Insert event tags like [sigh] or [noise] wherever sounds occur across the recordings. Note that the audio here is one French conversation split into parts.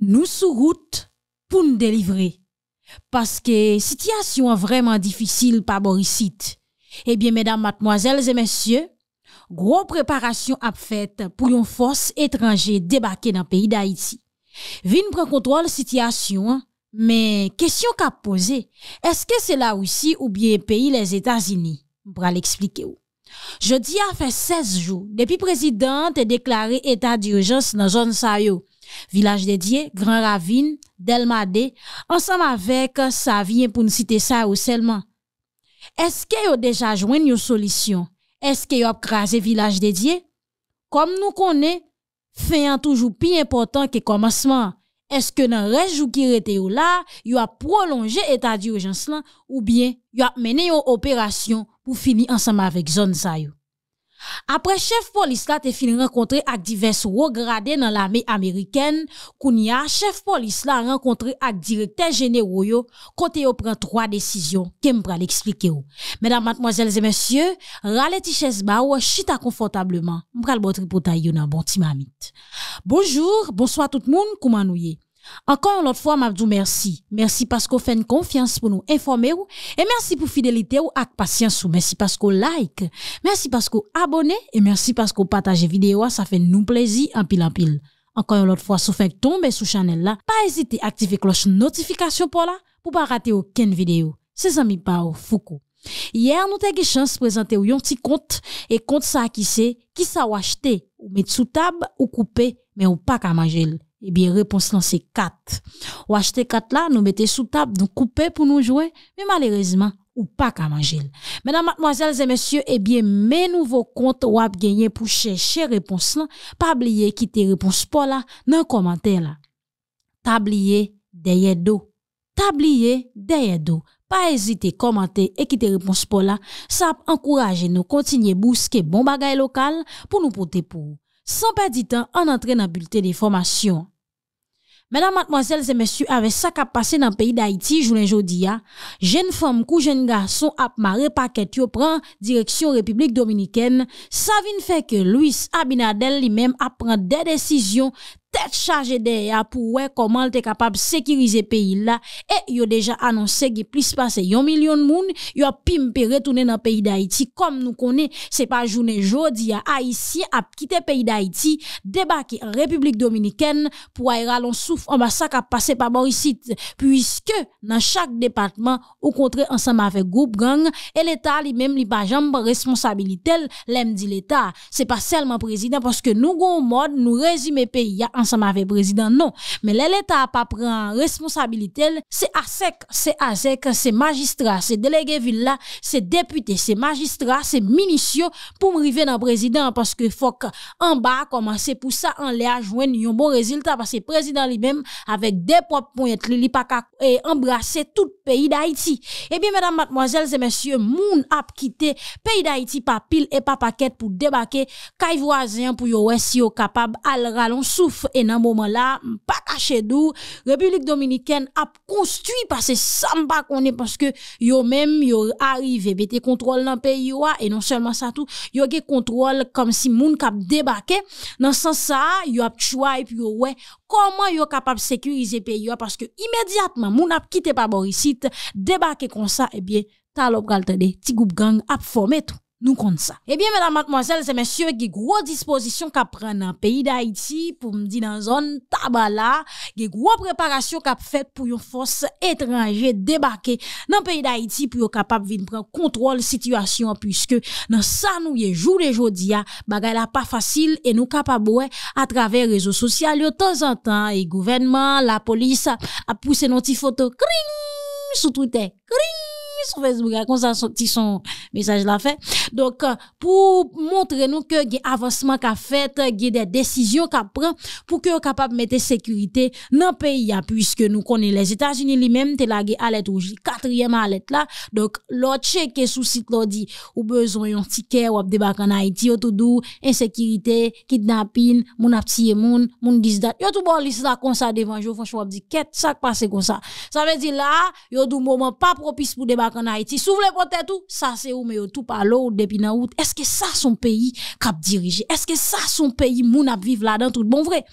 Nou sou gout pou nou delivre. Paske sityasyon vreman difisil pa borisit. Ebyen, eh medan matmoazel zemensye, gro preparasyon ap fet pou yon fos etranje debake nan peyi da iti. Vin prekontrol sityasyon, men kesyon ka pose, eske se la wisi oubyen peyi les Etasini? Bra l'explike ou. Je di a fe 16 jou, depi prezident te deklare etat dirijans nan zon sa yo. Vilaj de Dye, Gran Ravine, Delmade, ansanm avek sa vyen pou nsite sa ou selman. Eske yo deja jwen yo solisyon? Eske yo apkrasi Vilaj de Dye? Kom nou konen, feyan toujou pi important ki komansman. Eske nan rejou ki rete yo la, yo ap prolonje etadi urjansman ou bien yo apmene yo operasyon pou fini ansanm avek zon sa yo. Après chef police là t'es fin rencontrer avec divers hauts gradés dans l'armée américaine, Kounia, chef police là rencontré avec directeur général yo, côté yo prend trois décisions que me l'expliquer Mesdames, mademoiselles et messieurs, rale ti chaise ou chita confortablement. M'pral bon tripotaille yo nan bon timamite. Bonjour, bonsoir tout le monde, comment nous encore une autre fois, m'a merci. Merci parce qu'on fait une confiance pour nous informer ou, et merci pour fidélité ou avec patience ou. Merci parce qu'on like, merci parce qu'on abonnez et merci parce qu'on partage vidéo, ça fait nous plaisir en pile en pile. Encore une autre fois, si vous faites tomber sur channel là, pas hésiter à activer cloche notification pour là, pour pas rater aucune vidéo. C'est amis Pao Foucault. Hier, nous avons eu chance de présenter un petit compte et compte ça qui c'est, qui ça ou acheter, ou mettre sous table, ou couper, mais ou pas qu'à manger. Ebyen, eh repons lan se kat. Ou achete kat la, nou mette sou tab, nou koupe pou nou jowe, mi malerezman, ou pa kam anjel. Menan, matmoazel, zemensye, ebyen, eh men nou vo kont wap genyen pou chè chè repons lan, pa ablye ki te repons pou la nan komante la. Ta ablye, deyè do. Ta ablye, deyè do. Pa ezite komante e ki te repons pou la, sap ankouraje nou kontinye bouske bon bagay lokal pou nou pote pou ou. San perdi tan an antre nan bulte dey formasyon, Mèdame, mademoiselles et messieurs, avè sa ka passe nan peyi d'Haïti, jounen jodi ya, jèn fòm kou jèn garçon ap ma repaket yo pran direksyon Republik Dominikèn, sa vin fè ke Louis Abinadel li mèm ap pran de desisyon tête chargée d'ailleurs pour voir comment elle est capable de sécuriser pays là et il a déjà annoncé qu'il plus passer un million de monde il a pimpé retourner dans le pays d'Haïti comme nous connaissons c'est pas journée jodi à Haïti a quitté pays d'Haïti débarqué en République dominicaine pour aller à souffle en bas ça a par Borisite puisque dans chaque département au contraire ensemble avec groupe gang et l'état lui-même lui pas jamais responsabilité l'aime dit l'état c'est pas seulement président parce que nous avons mode nous résumer pays ensemble avec le président, non. Mais l'État pas prend responsabilité, c'est ASEC, c'est ASEC, c'est magistrat, c'est délégué villa, c'est député, c'est magistrat, c'est minutieux pour arriver dans le président parce que faut en bas commencer pour ça, en l'air joindre un bon résultat parce que le président lui-même, avec des propres points, il pas eh, embrasser tout le pays d'Haïti. Eh bien, mesdames, mademoiselles et messieurs, moun a quitté pays d'Haïti par pile et par paquet pour débarquer caille voisin pour yo si yo capable al ralon souffle et dans moment là, pas caché d'où République dominicaine a construit parce que ça pas qu'on est parce que yo même yo arrivé bête contrôle dans pays et non seulement ça tout, yo gè contrôle comme si moun cap débarqué. dans sens ça, yo a et puis ouais comment yo capable sécuriser pays parce que immédiatement moun a quitté pas Borisite débarqué comme ça et eh bien talop gal tande, ti groupe gang a formé tout. Nou kont sa Ebyen eh mèdame, mèdame, mèdame, mèdame Se mèsyo, ge gro disposisyon kap pren nan peyi d'Haïti Pou mdi nan zon tabala Ge gro preparasyon kap fet pou yon fos etranje debake Nan peyi d'Haïti pou yo kapap vin pren kontrol situasyon Piske nan sa nou ye joul e joudiya Bagay la pa fasil E nou kapap boue a traver rezo sosyal yo tèzantan E gouvenman, la polis a pousse nou ti foto Kring! Sou toutè Kring! sur Facebook, comme ça, son son message l'a fait. Donc, euh, pour montrer nous que il y a avancement qu'a fait, y a des décisions qu'a prend pour que capable mettre sécurité dans le pays, hein, puisque nous connaissons les États-Unis lui-même, t'es la alerte rouge, quatrième alerte là. Donc, l'autre check sous site l'autre dit, ou besoin un ticket, ou débat en Haïti, ou tout doux, insécurité, kidnapping, mon aptié mon mon disdat. a tout bon liste là comme ça devant, je franchement, dit, qu'est-ce qui passe comme ça? Ça veut dire là, y a tout moment pas propice pour débarquer en Haïti. S'ouvre le portes tout, ça c'est où, mais tout par l'eau, depuis la route. Est-ce que ça son pays cap dirigé? Est-ce que ça son pays moun a vivre là-dedans tout bon vrai?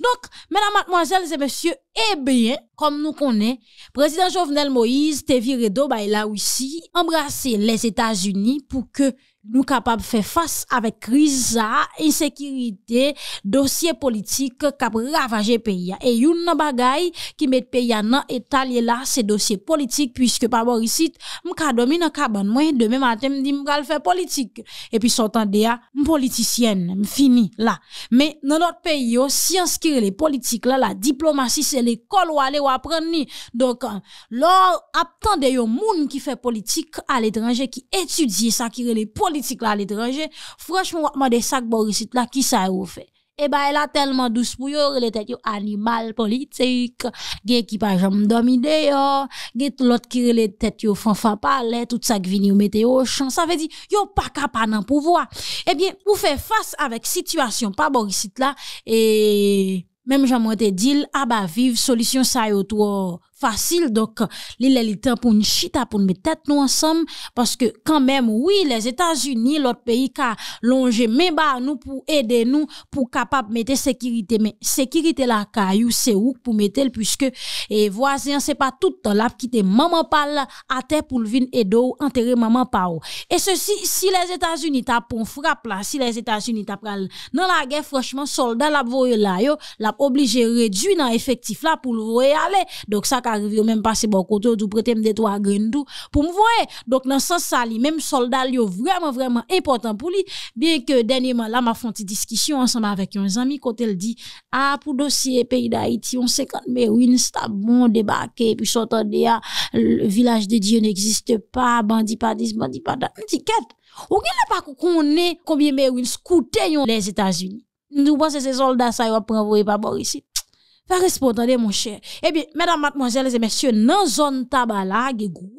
Donc, mesdames, mademoiselles et messieurs, eh bien, comme nous connaissons, président Jovenel Moïse, Tévi Redo, bah, il a aussi embrassé les États-Unis pour que nous capables de faire face avec crise, insécurité, dossier politique qui ravager pays. Et une bagaille qui met pays en état là, c'est dossier politique, puisque par Borisite, m'ka dormi dans cabane, moi, demain matin, m'di m'ka faire politique. Et puis, sortant de là, politicienne, fini là. Mais, dans notre pays, yo, oh, science qui les politiques là, la diplomatie, c'est l'école où aller ou apprendre Donc, euh, lors, attendez, yo, moun qui fait politique à l'étranger, qui étudie ça, qui est les politiques, politique à l'étranger, franchement, on des sacs Boris là, qui ça vous fait? Eh ben, elle a tellement douce pour yo, elle était yo animal politique, gen qui pas jamais dormi dehors, gen l'autre qui les tête yo fanfan parler, tout ça qui vient yon mettez au champ. Ça veut dire, yo pas capable d'en pouvoir. Eh bien, vous faites face avec situation pas Boris là, et même j'aimerais te dire, ah bah, vive solution ça yo toi, facile. Donc, il est temps pour une chita, pour nous mettre tête nous ensemble. Parce que quand même, oui, les États-Unis, l'autre pays qui a longé mais bah, nous pour aider nous, pour capable mettre sécurité. Mais sécurité la caillou, c'est où pour mettre puisque, et voisin, c'est pas tout le temps là, quitter maman à terre pour le vin et d'eau, enterrer maman par Et ceci, si les États-Unis tapent frappe là, si les États-Unis tapent dans la guerre, franchement, soldats la voyer là, yo, la obligé réduire dans effectif là pour le aller. Donc, ça arriver même même passer bon côté ou prêter des trois tout pour me voir donc dans sens ça même soldat yo vraiment vraiment important pour lui bien que dernièrement là m'a fait une discussion ensemble avec un ami quand elle dit ah pour dossier pays d'Haïti on 50 mais une bon débarqué puis s'entendait ah, le village de Dieu n'existe pas bandit pas dis bandit pas ticket ou là pas connaît combien mais une les États-Unis nous pensons ces soldats ça va prendre pas bon ici Faire respondre, mon cher. Eh bien, mesdames, mademoiselles et messieurs, dans zone table là, a gros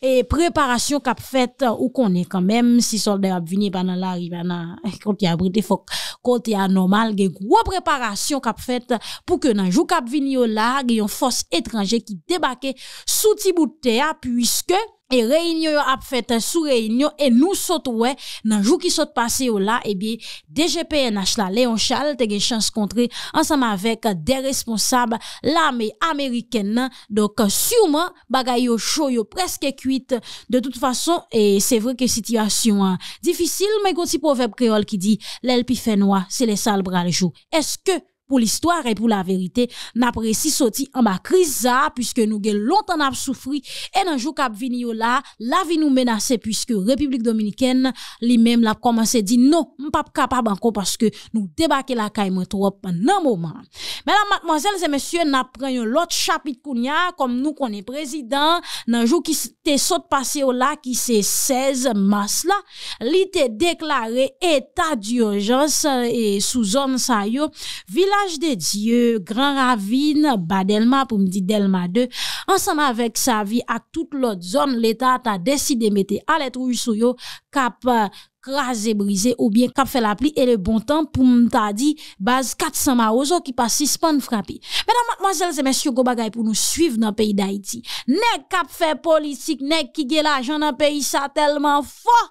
et eh, préparation kap fait euh, ou konnen quand même si soldat ap vini pendant l'arrivée nan [laughs] quand y a faut y anormal ge gros préparation kap fait pour que nan jou là vini là, a une force étrangère qui débarque sous Tiboutea, de terre puisque et réunion a fait sous réunion et nous saute ouais dans jour qui saute passé oh là et eh bien DGPNH là Léon Charles te chance contrer ensemble avec des responsables l'armée américaine hein. donc sûrement bagaille chaud presque cuite de toute façon et c'est vrai que situation hein, difficile mais petit proverbe créole qui dit l'elpi fait noir c'est les sales bras le jour est-ce que pou l'histoire e pou la verite, napre si soti an ba kriz a, pwiske nou gen lontan ap soufri, e nanjou kap vini yo la, la vi nou menase pwiske Republik Dominiken li mem la komanse di, nou, mpap kapab anko, pwiske nou debake la kaimotrop nan mouman. Mèlan, mademoiselles et messieurs, napren yon lot chapit kounya, kom nou konen prezident, nanjou ki te sote pase yo la, ki se 16 mars la, li te deklare etat di urjans, e euh, souzon sa yo, vila, Maj de Diyo, Gran Ravine, Badelma pou m di Delma II, ansan avèk sa vi a tout lòt zon, l'Etat a desi de mette alètrou sou yo kap krasè euh, brise ou bien kap fè la pli e le bon tan pou m ta di baz katsan ma ozo ki pa sispan frapi. Mèdame, mademoiselles et messieurs, go bagay pou nou suiv nan peyi d'Haïti. Nèk kap fè politik, nèk ki gè la joun nan peyi sa telman oh! fò,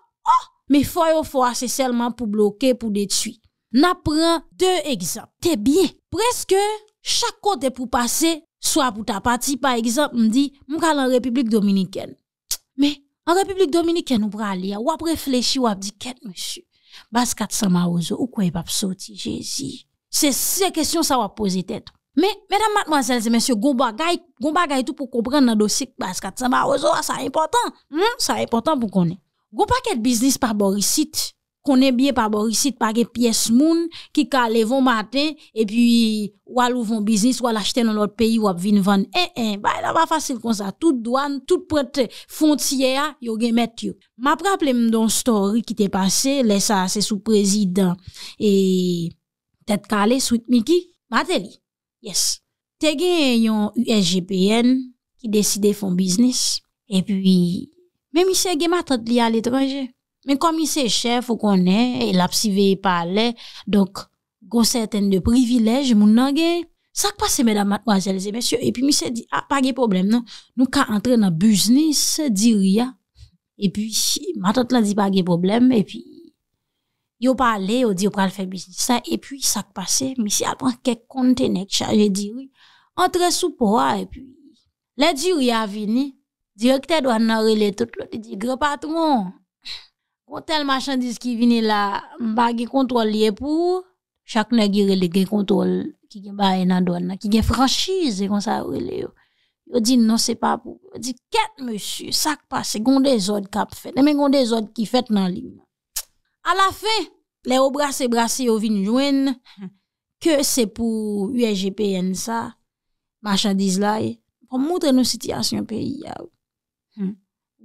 mi oh, fò yo fò asè selman pou bloke pou detuï. Je deux exemples. T'es bien. Presque, chaque côté pour passer, soit pour ta partie, par exemple, m'dit, m'kal en République Dominicaine. Mais, en République Dominicaine, ou pralia, ou ap réfléchi, ou ap dit, qu'est monsieur? Bas 400 ou quoi y pas sorti, Jésus? C'est ces questions, ça va poser tête. Mais, mesdames, mademoiselles et messieurs, gon bagay, tout pour comprendre dans le dossier, bas 400 maozo, ça est important. Hmm, ça est important pour connaître. Gon paquet de business par Borisite. konen bye pa borisit pa gen piyes moun, ki kale von maten, e pi wale ouvon biznis, wale achte nan lor peyi wap vinvan, e, eh, e, eh, ba, e la ba fasil kon sa, tout douan, tout prote, fontiye a, yo gen met yo. Ma preplem don story ki te pase, lesa se sou prezident, e, tet kale, switmiki, bate li, yes. Te gen yon USGPN, ki deside fon biznis, e pi, men mi se gen maten li al etranje, Men kom mi se chef ou konen, e lap si veyi pale, donk, goun sèten de privilej, moun nage, sak pase, mèdam mat, wazèl zè, mèsyo, e pi mi se di, a, pa ge problem nan, nou ka antre nan buznis, di ria, e pi, si, matot lan di pa ge problem, e pi, yo pale, yo di yo pral fè buznis, e pi sak pase, mi se apan kek kontenek, chaje di ria, antre sou po a, e pi, le di ria vini, direkte do anarele tout lò, di di, gre patou moun, Ou tel machandise ki vine la, mba ge kontrol liye pou, chakne girele ge kontrol, ki gen baye nan doan nan, ki gen franschize kon sa rele yo. Yo di, non se pa pou. Yo di, ket monsu, sak pa, se gonde zot kap fete. Deme gonde zot ki fete nan li. A non, la fe, le ou brase-brase yo vin joen, ke [laughs] se pou UGPN sa, machandise la, pou moutre nou sityasyon pe yaw. Hmm.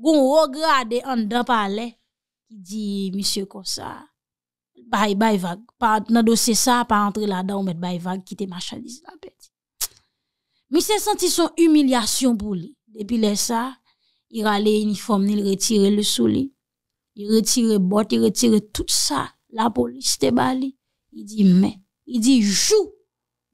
Gon rograde an dap a le, qui dit monsieur comme ça bye bye vague pas dans dossier ça pas rentrer là-dedans mettre bye vague quitter marchandise la Mais monsieur senti son humiliation pour lui depuis là ça il a uniforme il retirait le souli. il retirait bottes, il retirait tout ça la police te bali il dit mais il dit jou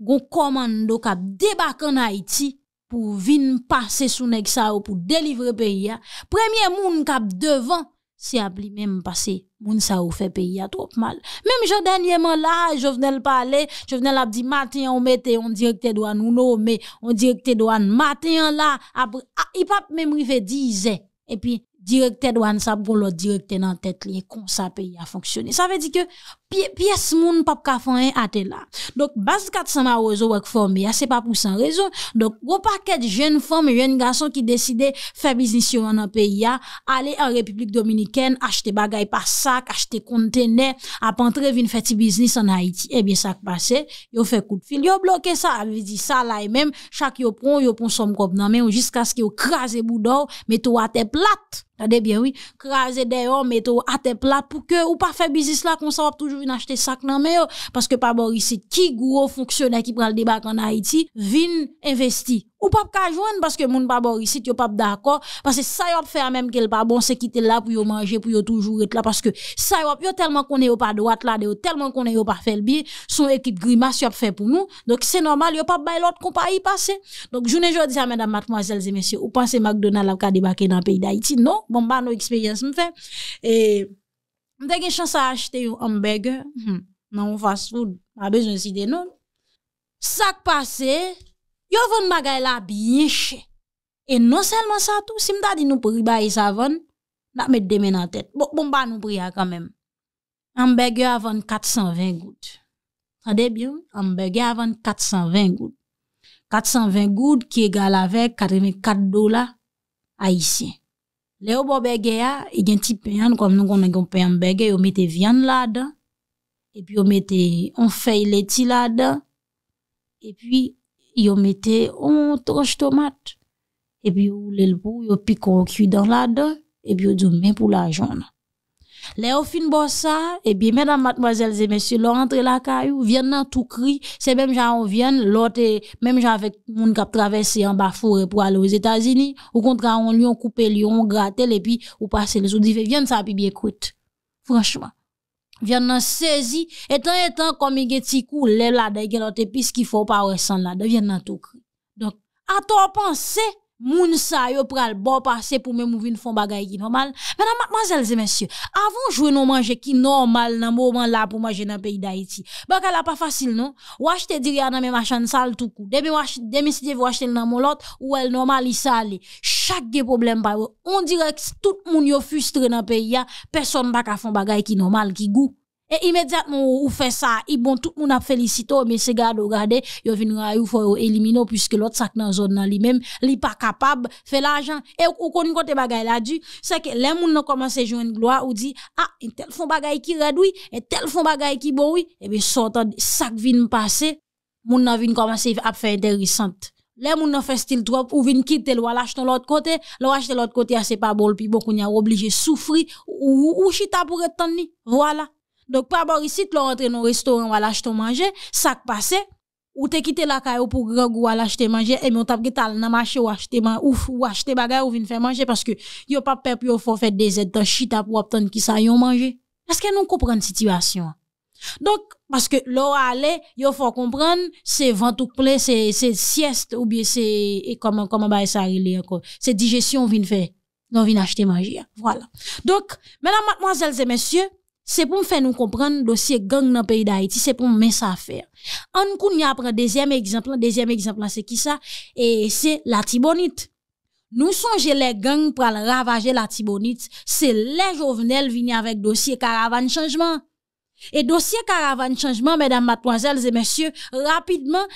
gon commando qui débarque en Haïti pour venir passer sous nèg ça pour délivrer pays hein. premier moun cap devant c'est à même passé moun ça ou fait pays a trop mal même je dernièrement là je venais le parler je venais l'a dit matin on mettait on directeur douane nous nommer on directeur douane matin là après ah, il pas même rivé disait et puis directeur douane ça pour l'autre directeur dans tête lié, comme ça pays a fonctionné ça veut dire que piyes moun pap kafan e ate la. Donk bas kat san ma rezo wek form beya, se pa pou san rezo, donk go paket jen fom, jen gason ki deside fe biznis yon an peyi ya, ale an Republik Dominiken, achete bagay pa sak, achete kontene, apan tre vin feti biznis an Haiti. Ebyen eh sak pase, yo fe kout fil, yo bloke sa, alvi di sa la e mem, chak yo pon, yo pon som grob nan men, yo jiska sk yo kraze boudor, metou ate plat, kraze deyo, metou ate plat, pou ke ou pa fe biznis la kon sa wap toujou, acheter sac non, mais parce que pas ici qui gros fonctionnaire qui prend le débat en Haïti vin investi ou pas ka joindre parce que mon pas Boris yo pas d'accord parce que ça fait à même qu'elle pas bon c'est quitter là pour manger pour toujours être là parce que ça yo a tellement qu'on est pas droite là tellement qu'on est pas faire le bien son équipe grimace y'a fait pour nous donc c'est normal yo pas bail l'autre compagnie passer donc ne dis à mesdames mademoiselles et messieurs ou pensez McDonald's a débarquer dans le pays d'Haïti non bon bah nos expériences me fait et Mwen te gen chans a achete yon hamburger hmm, nan yon fast food. A bezon si denon. Sak pase, yon voun bagay la biyeche. E non selman sa tou, si mta di nou priba yon sa voun, nan met demen an tèt. Bon, bon ba nou priya kanmen. Hamburger avon 420 goud. A debyon, hamburger avon 420 goud. 420 goud ki egal avek 44 dola a yisiye. Les bon il y a un petit pain comme nous on a un pain viande là-dedans et puis on mettait on feuille là-dedans et puis on mettait on tranche tomate et puis on le dans là et puis on dit pour l'argent. Les fin et eh bien, mesdames, mademoiselles et messieurs, l'on rentre la caillou, viennent dans tout cri, c'est même gens on vient, l'autre, même gens avec moun qui traversé en bas forêt pour aller aux États-Unis, ou contraire, on lui on coupé, lui on gratté, et puis, ou passe les autres, viennent ça, puis bien écoute. Franchement. Viennent et saisi, étant étant comme il y a petit les là, des l'autre ce qu'il faut pas ressentir là, viennent dans tout cri. Donc, à toi penser, moun sa yo pral bon passé pour même vin font bagay qui normal mesdames mademoiselles et messieurs avant jouer non manger qui normal nan moment là pour manger dans pays d'Haïti bagay là pas facile non ou acheter dire nan mes machin sale tout coup depuis demi si vous acheter nan mon lot ou elle normal sale chaque problème problèmes par on dirait que tout moun yo frustré dans pays personne baka ka font bagay qui normal qui goût et immédiatement, ou fait ça, ils bon, tout le monde a félicité, mais ces gars, regardez, ils viennent railler, faut éliminer, puisque l'autre sac dans la zone, lui-même, lui pas capable, fait l'argent. Et, ou, qu'on côté bagaille là, dit. c'est que, les gens ont commencé à jouer une gloire, ou dit, ah, un tel fond bagaille qui réduit, et tel fond bagaille qui bon, oui, et eh bien, sortant, sac vient passer, les gens ont commencer à faire intéressante. Les gens ont fait style trop ou viennent quitter ou l'acheter l'autre côté, de l'autre côté, ah, c'est pas bon, puis beaucoup qu'on y a obligé souffrir ou, ou chita pour étendre. Voilà. Donc, pas Borisite, l'on rentres dans le restaurant ou à l'acheter manger, ça passe, ou te quitté la caille pour grand goût à l'acheter manger, et mon tap getal le marché ou acheter man, ou, ou acheter bagage ou venir faire manger parce que a pas peur pour faut faire des aides chita pour obtenir qui ça manger. Est-ce que nous comprenons la situation? Donc, parce que là aller, il faut comprendre, c'est ou plein, c'est, c'est sieste, ou bien c'est, comment, comment, bah, ça relé encore. C'est digestion, on vient faire. On vient acheter manger. Voilà. Donc, mesdames, mademoiselles et messieurs, c'est pour faire nous comprendre le dossier gang dans le pays d'Haïti, c'est pour mettre ça faire. En coup, un deuxième exemple, deuxième exemple, c'est qui ça? Et c'est la Tibonite. Nous songez les gangs pour ravager la Tibonite, c'est les qui venus avec dossier caravane changement. Et dossier caravane changement, mesdames, mademoiselles et messieurs, rapidement,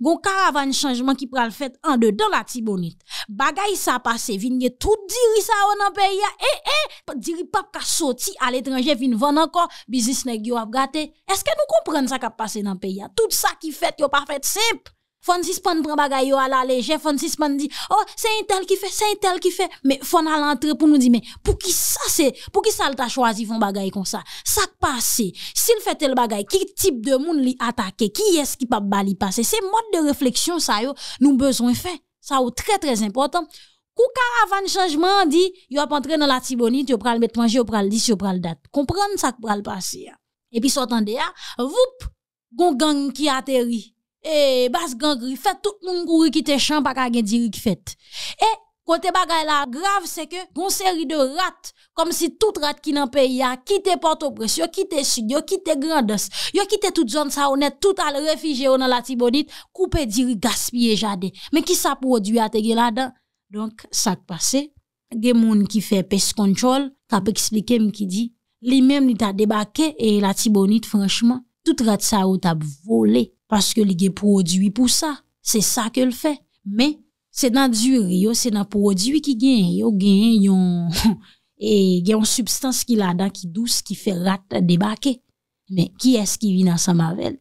Gon kar avan yon chanjman ki pral fèt an de don la tibonit. Bagay sa pase vin yon tout diri sa ou nan peya. E, eh, e, eh, diri pap ka soti al etranje vin van ankor bizis nek yo ap gate. Eske nou kompren sa ka pase nan peya? Tout sa ki fèt yo pa fèt semp. Fon prend bagay yo à la légère, Francis dit oh c'est un tel qui fait, c'est un tel qui fait mais fon à l'entrée pour nous dire mais pour qui ça c'est pour qui ça t'a choisi font bagay comme ça. Ça passé. S'il fait tel bagay, qui type de monde li attaquer, qui est-ce qui pas bali passer. C'est mode de réflexion ça yo nous besoin fait Ça ou très très important. Kou caravane changement dit yo pas entrer dans la Tibonite, yo pral mettre manger, yo pral dis, yo pral date. Comprendre ça pral passer. Et puis s'entendez, vous gon gang qui atterrit et eh, basse gangri fait tout le monde qui te champ pas ka gen ki fait et côté bagay la grave c'est que une série de rats comme si tout rat qui dans pays a quitté Port-au-Prince quitté sud yo quitté Grandens quitté toute zone ça honnête tout à réfugié dans la Tibonite Coupé, diri gaspiller jardin mais qui ça produit à te là-dedans donc ça passé des moun qui fait pest control qui expliqué expliquer qui dit lui-même il t'a débarqué et la Tibonite franchement tout rat ça ou t'a volé Paske li gen prodwi pou sa. Se sa ke l fe. Men, se nan djuri yo, se nan prodwi ki gen. Yo gen yon... [laughs] E, gen yon substans ki la dan ki dou se ki fe rat debake. Men, ki es ki vi nan sa mavel?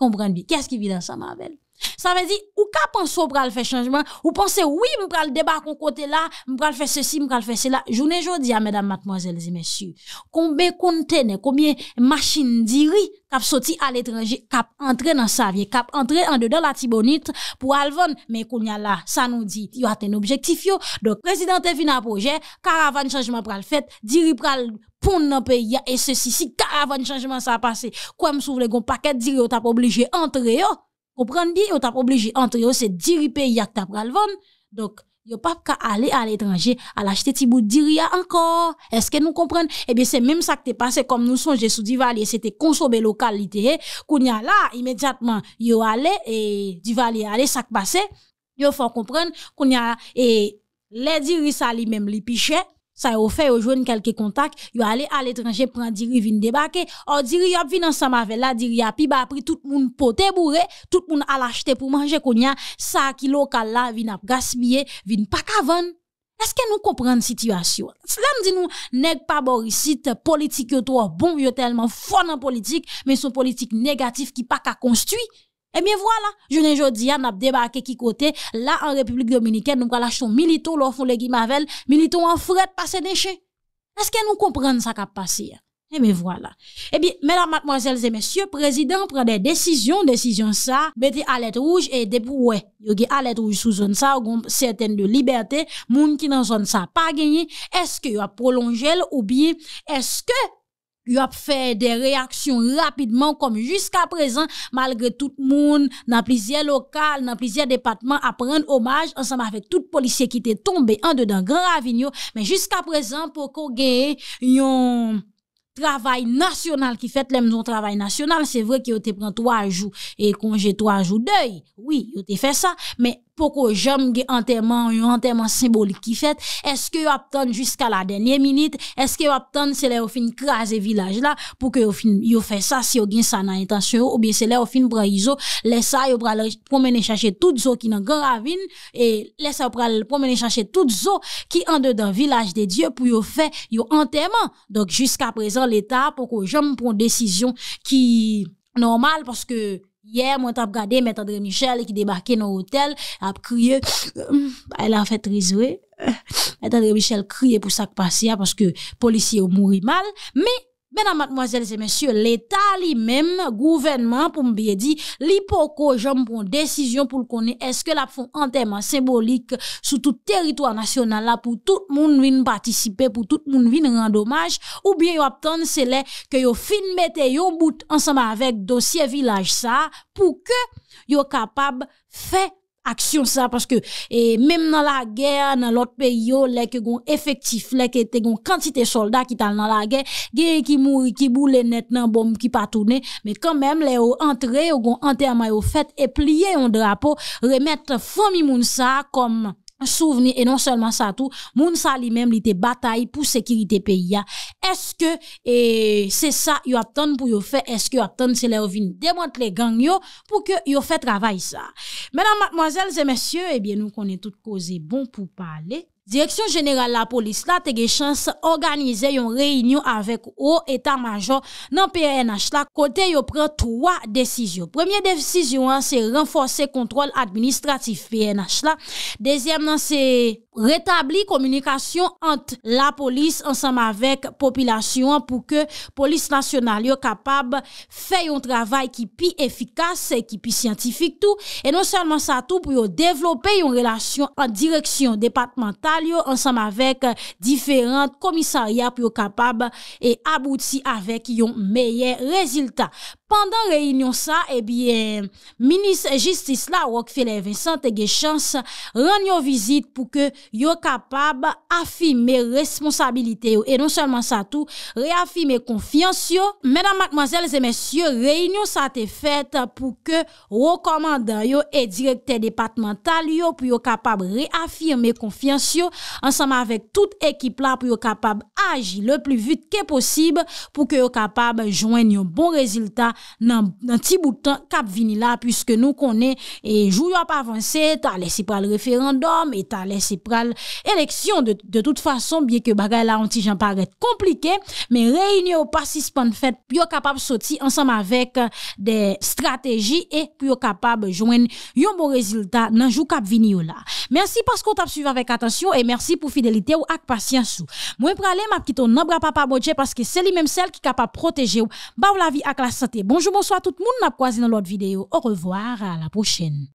Kompran bi? Ki es ki vi nan sa mavel? Sa ve di, ou ka panso pral fe chanjman, ou panse oui m pral debak kon kote la, m pral fe se si, m pral fe se la. Jounen jodi ya, medan matmozelzi, mesyu, konbe kontene, konbien machin diri, kap soti al etranji, kap entre nan savye, kap entre an de de la tibonit, pou al von, me konya la, sa nou di, yo aten objektif yo. Dok, prezident te fina proje, karavan chanjman pral fet, diri pral poun nan pe ya, e se si, si karavan chanjman sa pase, kwen m sou vle gon paket, diri yo tap oblije, entre yo. Comprendre bien, on t'a obligé entre eux, c'est 10 pays à t'a pral Donc, yo pas qu'à aller à l'étranger à l'acheter ti bout d'iria encore est-ce que nous comprenons Eh bien c'est même ça qui t'est passé comme nous songeons sous Divalier c'était consommer localité a là immédiatement yo allé et Divalier aller ça qui passé yo faut comprendre y a et les diri ça lui-même li pichet ça a fait aux joindre quelques contacts yo aller à l'étranger prendre diri vin débarquer on diri yop vin ensemble avec la diri a puis ba pris tout monde poté bourré tout monde à l'acheter pour manger konya ça qui local là vin a gaspiller vin pas vendre est-ce que nous comprenons situation? Cela me dit nous, nèg pas boricite, politique yo trop bon, yo tellement fort en politique, mais son politique négatif qui pas qu'à construire. Eh bien voilà, je ne jodi a n'a débarqué qui côté là en République dominicaine nous voilà, sont militants, ils font les guimavel, militants en fret passer chiens. Est-ce que nous comprenons ça qui passé Eh bien voilà. Eh bien mesdames mademoiselles et messieurs, président prend des décisions, décisions ça, mettez alerte rouge et des ouais, yo à alerte rouge sous zone ça, certaines de liberté, moun qui dans zone ça pas gagné, est-ce que y a prolongé ou bien est-ce que il a fait des réactions rapidement comme jusqu'à présent malgré tout le monde dans plusieurs locales dans plusieurs départements à prendre hommage ensemble avec tout policier qui était tombé en dedans Grand Avignon mais jusqu'à présent pour qu'on gagne un travail national qui fait le même travail national c'est vrai qu'il te pris trois jours et congé trois jours deuil oui il ont fait ça mais pour que j'aime enterrement, un enterrement symbolique qui fait. Est-ce que attend jusqu'à la dernière minute? Est-ce que attend c'est là au fin craser village là pour que au fin fait ça si vous gain ça dans intention ou bien c'est là au fin prend laisse ça yo pral promener chercher toutes eaux qui dans grand ravine et laisse ça pral promener chercher toutes zo qui en dedans village des dieux pour il fait leur enterrement. Donc jusqu'à présent l'état pour que j'aime prendre décision qui normale parce que Hier, moi, t'as regardé M. André Michel qui débarquait dans l'hôtel, a crié, euh, elle a fait résoudre. Euh, M. André Michel criait pour ça que passait parce que policiers ont mouru mal, mais Mesdames, mademoiselles et messieurs, l'État lui-même, gouvernement, pour me bien dire, l'hypoco, j'aime pour décision pour le connaître, est-ce que la font entièrement symbolique sur tout territoire national là, pour tout le monde vienne participer, pour tout le monde vienne rendre hommage, ou bien y temps, c'est que vous fin mettre yon bout ensemble avec dossier village ça, pour que yo capable faire action ça parce que et même dans la guerre dans l'autre pays les que gon effectif les que te gon quantité soldats qui dans la guerre guerre qui mouri qui boule net nan bombe qui pas tourner mais quand même les ont entré gon enterrement au fait et plier un drapeau remettre famille moun ça comme souvenir et non seulement ça tout moun sa li même li te bataille pour sécurité pays est-ce que c'est ça yo attend pour yo faire est-ce que attend c'est les vin démontre les gangs pour que yo fait travail ça mesdames mademoiselles et messieurs eh bien nous connaît toutes causes bon pour parler Direksyon jeneral la polis la tege chan se organize yon reinyon avèk ou etan majon nan PNH la kote yo pren 3 desisyon. Premier desisyon se renfose kontrol administratif PNH la. Dezyem nan se... retabli komunikasyon ant la polis ansam avek populasyon pou ke polis nasyonal yo kapab fe yon travay ki pi efikas, ki pi siyantifik tou e non salman sa tou pou yo devlope yon relasyon an direksyon departemental yo ansam avek diferant komisarya pou yo kapab e abouti avek yon meyen reziltat. Pandan reynyon sa, ebyen, eh Minis Jistis la Wokfele Vincent Egechans ran yo vizit pou ke kapab yo kapab afime responsabilite yo, e non selman sa tou reafime konfians yo Mèdam, mèdèm, mèdèm, mèdèm, mèdèm, mèdèm, mèdèm reynyon sa te fèt pou ke rekomandanyo e direkte departemental yo pou yo kapab reafime konfians yo ansama avèk tout ekip la pou yo kapab agi le pli vüt ke posib pou ke yo kapab jwen bon yo bon reziltat nan ti boutan kap vini la, pwiske nou konè e jou yo ap avansè, ta lesi pral referandom, et ta lesi pral élection de, toute façon bien que bagay la anti j'en paraît compliqué mais réunion pas suspend fait puis capable sortir ensemble avec euh, des stratégies et puis capable joindre un bon résultat dans jour cap venir là merci parce qu'on t'a suivi avec attention et merci pour fidélité ou ak patience moi pralé m'a quitté pas papa Bodje parce que c'est lui même celle qui capable protéger ou la vie à la santé bonjour bonsoir tout le monde n'a croisé dans l'autre vidéo au revoir à la prochaine